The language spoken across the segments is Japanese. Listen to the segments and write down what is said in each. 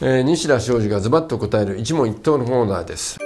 えー、西田昌司がズバッと答える一問一答のコーナーです。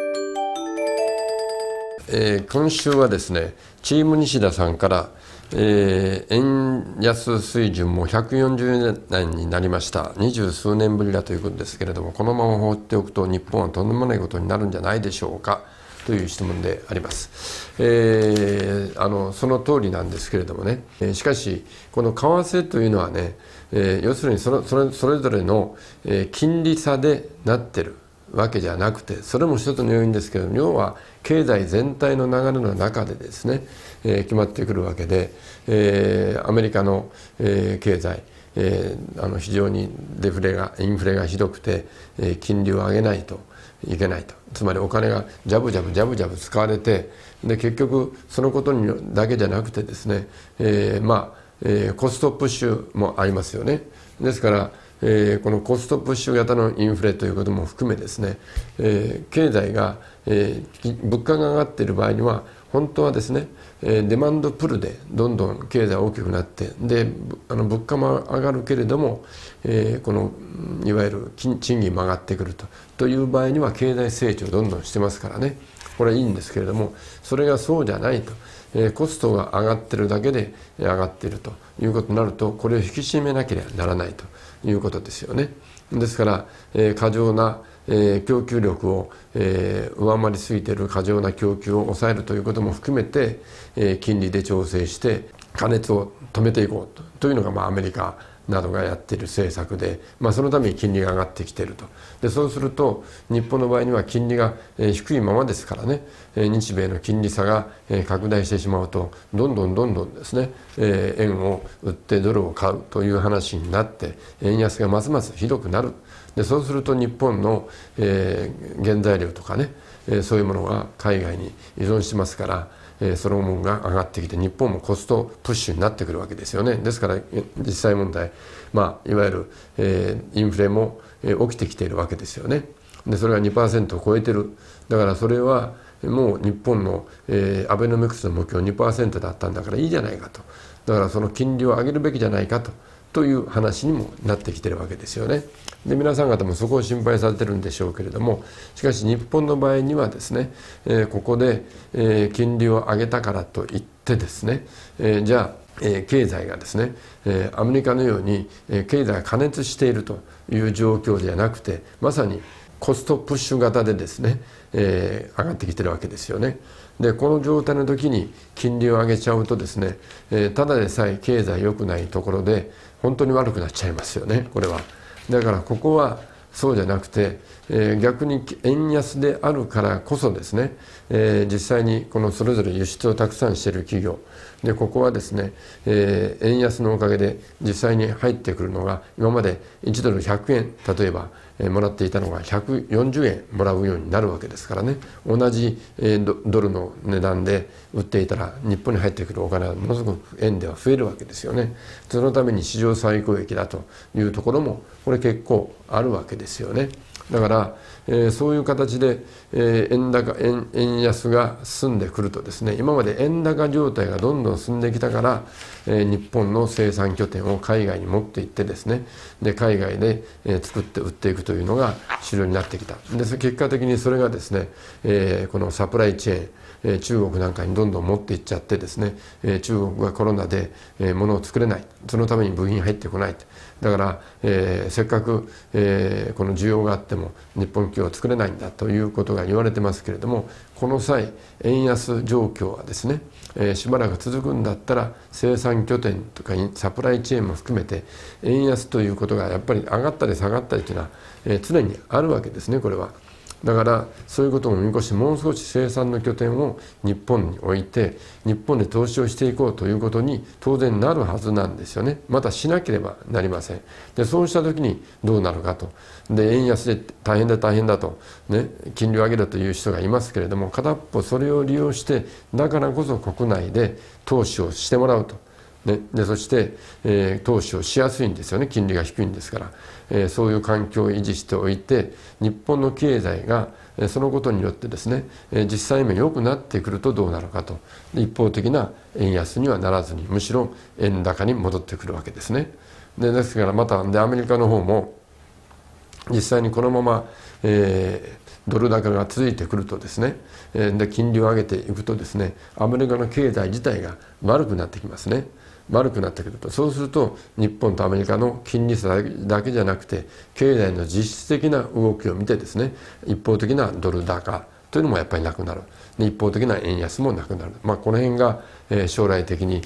えー、今週はですねチーム西田さんから、えー、円安水準も140代になりました二十数年ぶりだということですけれどもこのまま放っておくと日本はとんでもないことになるんじゃないでしょうか。という質問であります、えー、あのその通りなんですけれどもねしかしこの為替というのはね、えー、要するにそのそれそれぞれの、えー、金利差でなってるわけじゃなくてそれも一つの要因ですけども要は経済全体の流れの中でですね、えー、決まってくるわけで、えー、アメリカの、えー、経済えー、あの非常にデフレがインフレがひどくて、えー、金利を上げないといけないとつまりお金がジャブジャブジャブジャブ使われてで結局そのことにだけじゃなくてですね、えー、まあ、えー、コストプッシュもありますよねですからえー、このコストプッシュ型のインフレということも含めですね、えー、経済が、えー、物価が上がっている場合には本当はですね、えー、デマンドプルでどんどん経済大きくなってであの物価も上がるけれども、えー、このいわゆる賃金も上がってくるとという場合には経済成長どんどんしてますからねこれはいいんですけれどもそれがそうじゃないと。えコストが上がってるだけで上がっているということになるとこれを引き締めなければならないということですよね。ですから、えー、過剰な、えー、供給力を、えー、上回りすぎている過剰な供給を抑えるということも含めて、えー、金利で調整して加熱を止めていこうというのが、まあ、アメリカなどがやっている政策で、まあ、そのために金利が上がってきているとでそうすると日本の場合には金利が低いままですからね日米の金利差が拡大してしまうとどんどんどんどんですね円を売ってドルを買うという話になって円安がますますひどくなるでそうすると日本の原材料とかねそういうものが海外に依存してますから。えそのもが上がってきて日本もコストプッシュになってくるわけですよねですから実際問題、まあ、いわゆる、えインフレも、え起きてきているわけですよねでそれが2%を超えてるだからそれはもう日本の、えアベノミクスの目標2%だったんだからいいじゃないかとだからその金利を上げるべきじゃないかとという話にもなってきてるわけですよね。で皆さん方もそこを心配されてるんでしょうけれどもしかし日本の場合にはですね、えここで、え金利を上げたからといってですね、えじゃあえ経済がですね、えアメリカのように、え経済が過熱しているという状況ではなくてまさに、コストプッシュ型でですね、えー、上がってきてるわけですよね。でこの状態の時に金利を上げちゃうとですね、えー、ただでさえ経済良くないところで本当に悪くなっちゃいますよねこれは。だからここはそうじゃなくてえ逆に円安であるからこそですね、えー、実際にこのそれぞれ輸出をたくさんしている企業でここはですね、えー、円安のおかげで実際に入ってくるのが今まで1ドル100円例えば、えー、もらっていたのが140円もらうようになるわけですからね同じ、えー、ドルの値段で売っていたら日本に入ってくるお金はものすごく円では増えるわけですよね。そのために市場最高益だというところもこれ結構あるわけですよね。だから、えー、そういう形で、えー、円高円円安が進んでくるとですね今まで円高状態がどんどん進んできたから、えー、日本の生産拠点を海外に持っていってですねで海外で、えー、作って売っていくというのが主流になってきたで結果的にそれがですね、えー、このサプライチェーンえ中国なんかにどんどん持っていっちゃってですね、え中国がコロナで、え物を作れないそのために部品入ってこないだから、えー、せっかく、えー、この需要があっても日本企業は作れないんだということが言われてますけれどもこの際円安状況はですね、えー、しばらく続くんだったら生産拠点とかサプライチェーンも含めて円安ということがやっぱり上がったり下がったりというのは、えー、常にあるわけですねこれは。だからそういうことも見越してもう少し生産の拠点を日本に置いて日本で投資をしていこうということに当然なるはずなんですよねまたしなければなりませんでそうした時にどうなるかとで円安で大変だ大変だと、ね、金利を上げるという人がいますけれども片っぽそれを利用してだからこそ国内で投資をしてもらうとね、でそして、えー、投資をしやすいんですよね金利が低いんですから、えー、そういう環境を維持しておいて日本の経済がそのことによってですね実際面良くなってくるとどうなるかと一方的な円安にはならずにむしろ円高に戻ってくるわけですね。でですからまたでアメリカの方も実際にこのまま、えー、ドル高が続いてくるとですね、で金利を上げていくとですねアメリカの経済自体が悪くなってきますね。悪くなってくるとそうすると日本とアメリカの金利差だけじゃなくて経済の実質的な動きを見てですね一方的なドル高というのもやっぱりなくなる一方的な円安もなくなる、まあ、この辺が、将来的に、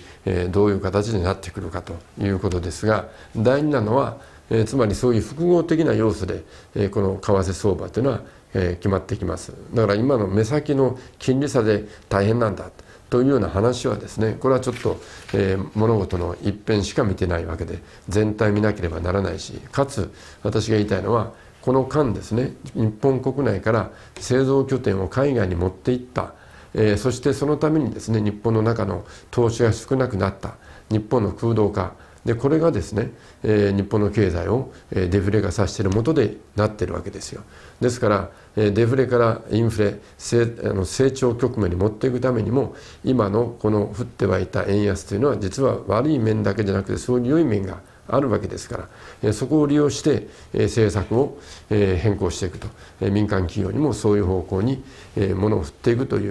どういう形になってくるかということですが大事なのは、つまりそういう複合的な要素で、この為替相場というのは、決まってきますだから今の目先の金利差で大変なんだというような話はですねこれはちょっと、えー、物事の一辺しか見てないわけで全体見なければならないしかつ私が言いたいのはこの間ですね日本国内から製造拠点を海外に持っていった、えー、そしてそのためにですね日本の中の投資が少なくなった日本の空洞化でこれがですね、えー、日本の経済をデフレがさしているもとでなってるわけですよ。ですからデフレからインフレ成長局面に持っていくためにも今のこの降ってはいた円安というのは実は悪い面だけじゃなくてそういう良い面があるわけですからそこを利用して政策を変更していくと民間企業にもそういう方向に物を振っていくとい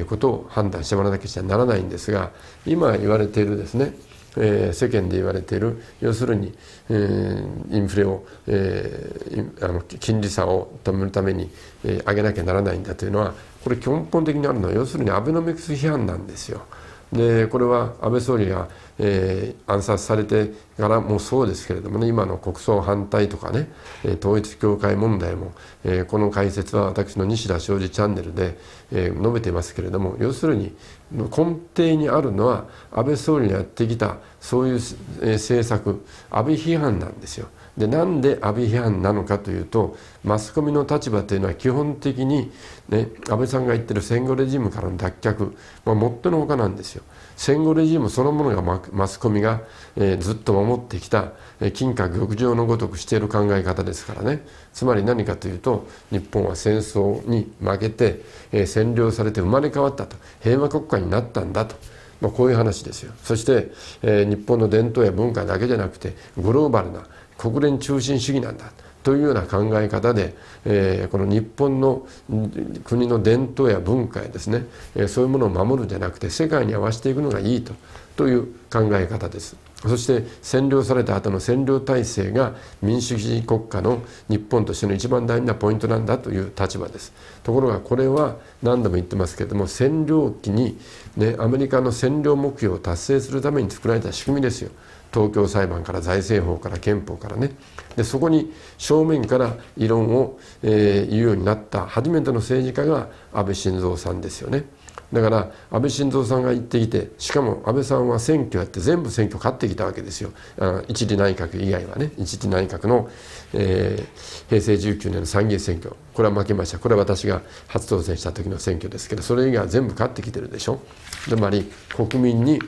うことを判断してもらわなきゃならないんですが今言われているですねえー、世間で言われている要するに、えー、インフレを、えー、あの金利差を止めるために、えー、上げなきゃならないんだというのはこれ根本的にあるのは要するにアベノミクス批判なんですよ。でこれは安倍総理が、えー、暗殺されてからもそうですけれどもね今の国葬反対とかね統一教会問題も、えー、この解説は私の西田昌司チャンネルで、えー、述べてますけれども要するに根底にあるのは安倍総理がやってきたそういう、政策安倍批判なんですよ。でなんで安倍批判なのかというとマスコミの立場というのは基本的に、ね、安倍さんが言ってる戦後レジームからの脱却、まあ、もってのほかなんですよ戦後レジームそのものがマスコミが、えー、ずっと守ってきた、えー、金貨玉城のごとくしている考え方ですからねつまり何かというと日本は戦争に負けて、えー、占領されて生まれ変わったと平和国家になったんだと。まあ、こういう話ですよそして、えー、日本の伝統や文化だけじゃなくてグローバルな国連中心主義なんだというような考え方で、えー、この日本の国の伝統や文化やですね、えー、そういうものを守るんじゃなくて世界に合わせていくのがいいとという考え方です。そして占領された後の占領体制が民主主義国家の日本としての一番大事なポイントなんだという立場ですところがこれは何度も言ってますけれども占領期に、ね、アメリカの占領目標を達成するために作られた仕組みですよ。東京裁判から財政法から憲法からねでそこに正面から異論を、えー、言うようになった初めての政治家が安倍晋三さんですよねだから安倍晋三さんが行ってきてしかも安倍さんは選挙やって全部選挙勝ってきたわけですよあ一次内閣以外はね一次内閣の、えー、平成19年の参議院選挙これは負けましたこれは私が初当選した時の選挙ですけどそれ以外は全部勝ってきてるでしょつまり国民に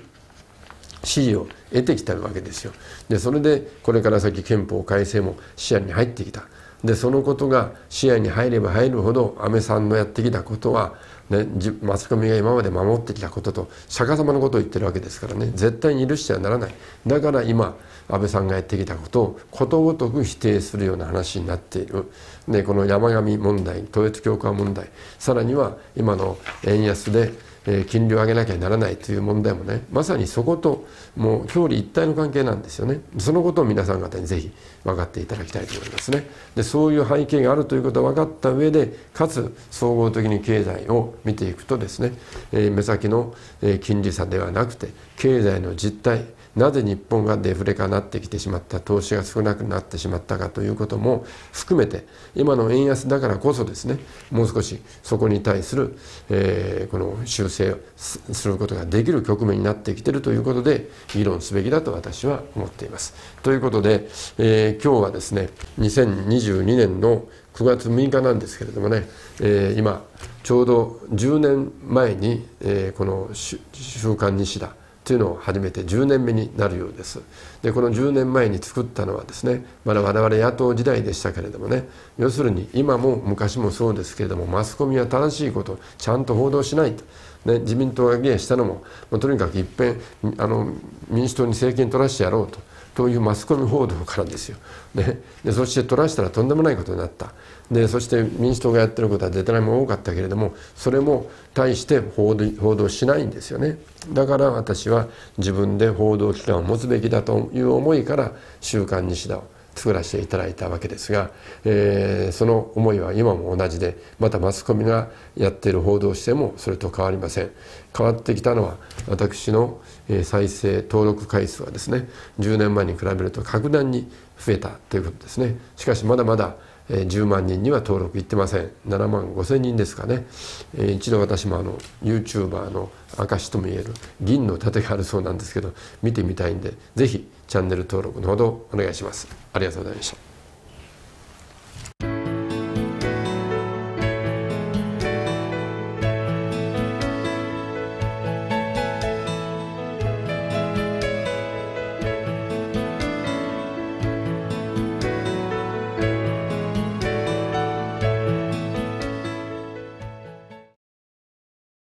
支持を得てきたわけですよ。でそれでこれから先憲法改正も視野に入ってきた。でそのことが視野に入れば入るほど安倍さんのやってきたことは、ね、マスコミが今まで守ってきたことと逆さまのことを言ってるわけですからね絶対に許してはならないだから今安倍さんがやってきたことをことごとく否定するような話になっている、でこの山上問題統一教会問題さらには今の円安でえ金利を上げなきゃならないという問題もねまさにそこともう表裏一体の関係なんですよねそのことを皆さん方にぜひ分かっていただきたいと思いますねでそういう背景があるということを分かった上でかつ総合的に経済を見ていくとですね、えー、目先の金利差ではなくて経済の実態なぜ日本がデフレ化なってきてしまった投資が少なくなってしまったかということも含めて今の円安だからこそですねもう少しそこに対する、えー、この修正することができる局面になってきてるということで議論すべきだと私は思っています。ということで、えー、今日はですね2022年の9月6日なんですけれどもね、えー、今ちょうど10年前に、えー、この週刊西田ていうのを始めて10年目になるようですでこの10年前に作ったのはですねまだ我々野党時代でしたけれどもね要するに今も昔もそうですけれどもマスコミは正しいことをちゃんと報道しないと。ね、自民党が議員したのも、まあ、とにかくいっぺんあの民主党に政権取らしてやろうとそういうマスコミ報道からですよ、ね、でそして取らしたらとんでもないことになったでそして民主党がやってることはデタラメも多かったけれどもそれも対して報道しないんですよねだから私は自分で報道機関を持つべきだという思いから「週刊西田」を作らせていただいたわけですが、えー、その思いは今も同じでまたマスコミがやっている報道してもそれと変わりません変わってきたのは私の再生登録回数はですね10年前に比べると格段に増えたということですねしかしまだまだえ10万人には登録いってません7万5千人ですかね、え一度私もあの YouTuber の証ともいえる銀の盾があるそうなんですけど見てみたいんで是非チャンネル登録のほどお願いしますありがとうございました